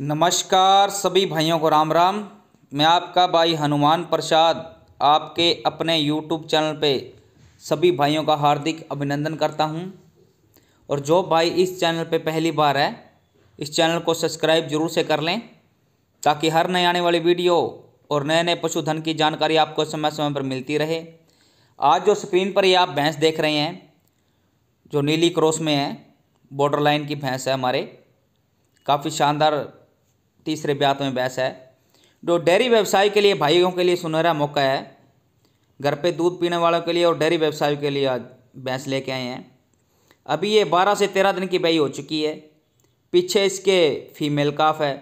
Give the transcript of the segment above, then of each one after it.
नमस्कार सभी भाइयों को राम राम मैं आपका भाई हनुमान प्रसाद आपके अपने यूट्यूब चैनल पे सभी भाइयों का हार्दिक अभिनंदन करता हूँ और जो भाई इस चैनल पे पहली बार है इस चैनल को सब्सक्राइब जरूर से कर लें ताकि हर नए आने वाली वीडियो और नए नए पशुधन की जानकारी आपको समय समय पर मिलती रहे आज जो स्क्रीन पर ये आप भैंस देख रहे हैं जो नीली क्रॉस में है बॉर्डर लाइन की भैंस है हमारे काफ़ी शानदार तीसरे ब्यात में बहस है जो डेयरी व्यवसाय के लिए भाइयों के लिए सुनहरा मौका है घर पे दूध पीने वालों के लिए और डेयरी व्यवसाय के लिए आज भैंस लेके आए हैं अभी ये बारह से तेरह दिन की बही हो चुकी है पीछे इसके फीमेल काफ है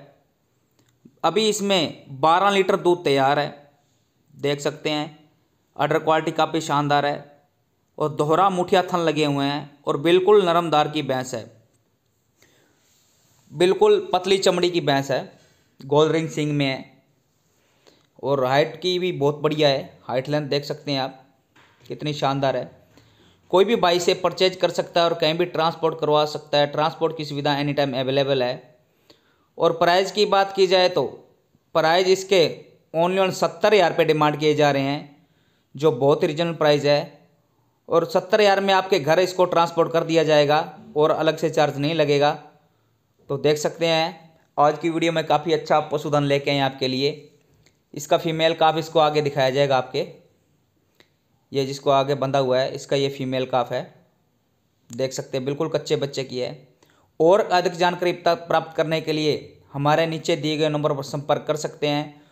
अभी इसमें बारह लीटर दूध तैयार है देख सकते हैं अर्डर क्वालिटी काफ़ी शानदार है और दोहरा मुठिया थन लगे हुए हैं और बिल्कुल नरमदार की भैंस है बिल्कुल पतली चमड़ी की भैंस है गोलरिंग सिंह में है और हाइट की भी बहुत बढ़िया है हाइट लेंथ देख सकते हैं आप कितनी शानदार है कोई भी बाई से परचेज कर सकता है और कहीं भी ट्रांसपोर्ट करवा सकता है ट्रांसपोर्ट की सुविधा एनी टाइम अवेलेबल है और प्राइस की बात की जाए तो प्राइस इसके ओनली ऑन सत्तर हज़ार रुपये डिमांड किए जा रहे हैं जो बहुत रीजनल प्राइस है और सत्तर हज़ार में आपके घर इसको ट्रांसपोर्ट कर दिया जाएगा और अलग से चार्ज नहीं लगेगा तो देख सकते हैं आज की वीडियो में काफ़ी अच्छा पशुधन लेके आए आपके लिए इसका फीमेल काफ इसको आगे दिखाया जाएगा आपके ये जिसको आगे बंधा हुआ है इसका ये फीमेल काफ है देख सकते हैं बिल्कुल कच्चे बच्चे की है और अधिक जानकारी प्राप्त करने के लिए हमारे नीचे दिए गए नंबर पर संपर्क कर सकते हैं